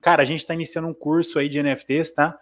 Cara, a gente está iniciando um curso aí de NFTs, tá?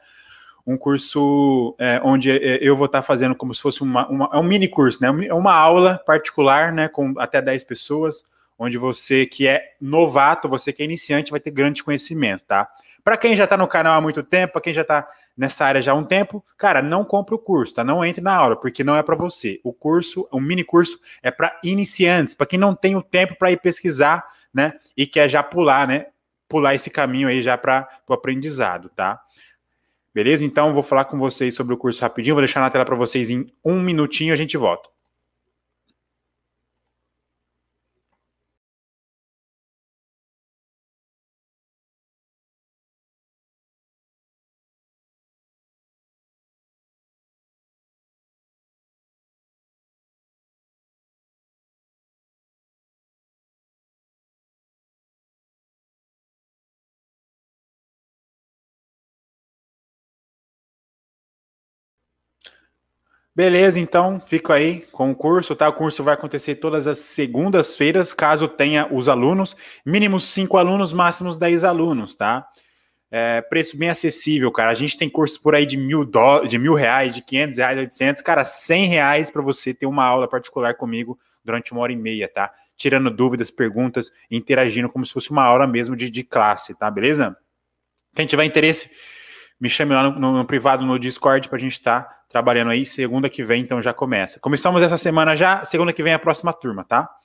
Um curso é, onde é, eu vou estar tá fazendo como se fosse uma, uma, é um mini curso, né? É uma aula particular, né? Com até 10 pessoas, onde você que é novato, você que é iniciante, vai ter grande conhecimento, tá? Para quem já está no canal há muito tempo, para quem já está nessa área já há um tempo, cara, não compra o curso, tá? Não entre na aula, porque não é para você. O curso, o mini curso é para iniciantes, para quem não tem o tempo para ir pesquisar, né? E quer já pular, né? pular esse caminho aí já para o aprendizado, tá? Beleza? Então, vou falar com vocês sobre o curso rapidinho, vou deixar na tela para vocês em um minutinho a gente volta. Beleza, então, fico aí com o curso, tá? O curso vai acontecer todas as segundas-feiras, caso tenha os alunos, mínimo 5 alunos, máximos 10 alunos, tá? É, preço bem acessível, cara. A gente tem cursos por aí de mil, do... de mil reais, de 500 reais, 800, cara, 100 reais para você ter uma aula particular comigo durante uma hora e meia, tá? Tirando dúvidas, perguntas, interagindo como se fosse uma aula mesmo de, de classe, tá? Beleza? Quem tiver interesse, me chame lá no, no, no privado, no Discord, para a gente estar tá trabalhando aí. Segunda que vem, então já começa. Começamos essa semana já, segunda que vem é a próxima turma, tá?